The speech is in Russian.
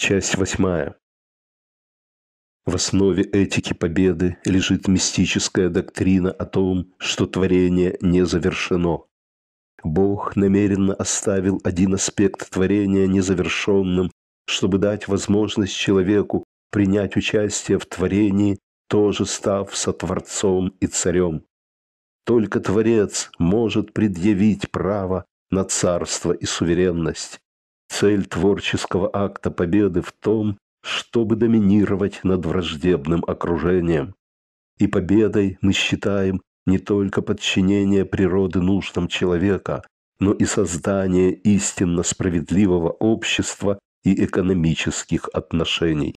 Часть восьмая. В основе этики победы лежит мистическая доктрина о том, что творение не завершено. Бог намеренно оставил один аспект творения незавершенным, чтобы дать возможность человеку принять участие в творении, тоже став сотворцом и царем. Только Творец может предъявить право на царство и суверенность. Цель творческого акта победы в том, чтобы доминировать над враждебным окружением. И победой мы считаем не только подчинение природы нуждам человека, но и создание истинно справедливого общества и экономических отношений.